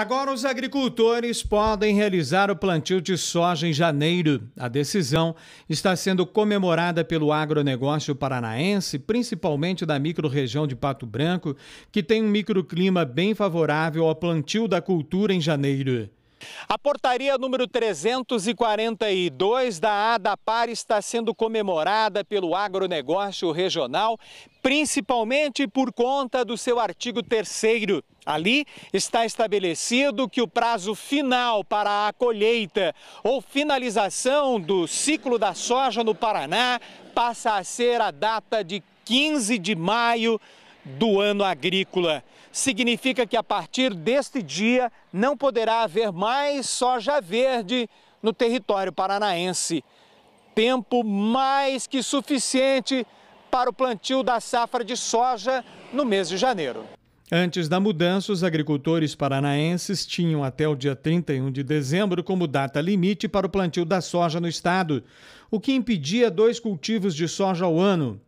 Agora, os agricultores podem realizar o plantio de soja em janeiro. A decisão está sendo comemorada pelo agronegócio paranaense, principalmente da microrregião de Pato Branco, que tem um microclima bem favorável ao plantio da cultura em janeiro. A portaria número 342 da ADAPAR está sendo comemorada pelo agronegócio regional, principalmente por conta do seu artigo 3. Ali está estabelecido que o prazo final para a colheita ou finalização do ciclo da soja no Paraná passa a ser a data de 15 de maio do ano agrícola. Significa que a partir deste dia não poderá haver mais soja verde no território paranaense. Tempo mais que suficiente para o plantio da safra de soja no mês de janeiro. Antes da mudança, os agricultores paranaenses tinham até o dia 31 de dezembro como data limite para o plantio da soja no estado, o que impedia dois cultivos de soja ao ano.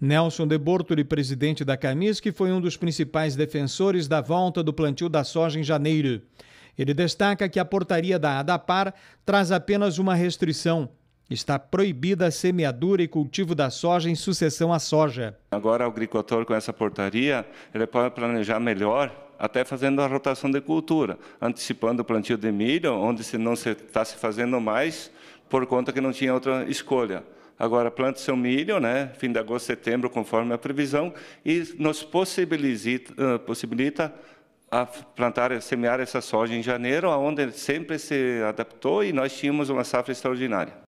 Nelson de Bortoli, presidente da Camis, que foi um dos principais defensores da volta do plantio da soja em janeiro. Ele destaca que a portaria da ADAPAR traz apenas uma restrição. Está proibida a semeadura e cultivo da soja em sucessão à soja. Agora, o agricultor, com essa portaria, ele pode planejar melhor até fazendo a rotação de cultura, antecipando o plantio de milho, onde se não está se fazendo mais por conta que não tinha outra escolha. Agora, plante seu milho, né, fim de agosto, setembro, conforme a previsão, e nos possibilita, ah, possibilita a plantar, a semear essa soja em janeiro, aonde sempre se adaptou e nós tínhamos uma safra extraordinária.